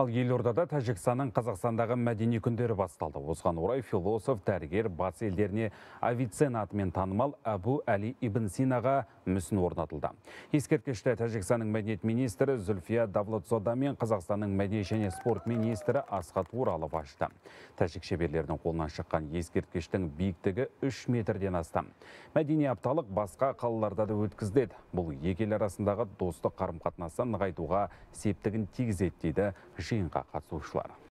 Ал елордада Тәжікстанның Қазақстандағы мәдени күндері басталды. Осыған орай философ, дәрігер, батыс елдеріне Авицен атымен танымал Әбу Әли Ибн Синаға мүсін орнатылды. Ескерткішті Тәжікстанның мәдениет министрі Зүлфия Давлатзода мен Қазақстанның мәдениет және спорт министрі Асхат Оралов ашты. Тәжік шеберлерінің қолынан шыққан ескерткіштің биіктігі 3 метрден астам. Мәдени апталық басқа қалаларда да өткізіледі. Бұл екі ел арасындағы достық қарым-қатынасты нығайтуға септігін тигізеді дейді жиынға қатысушылар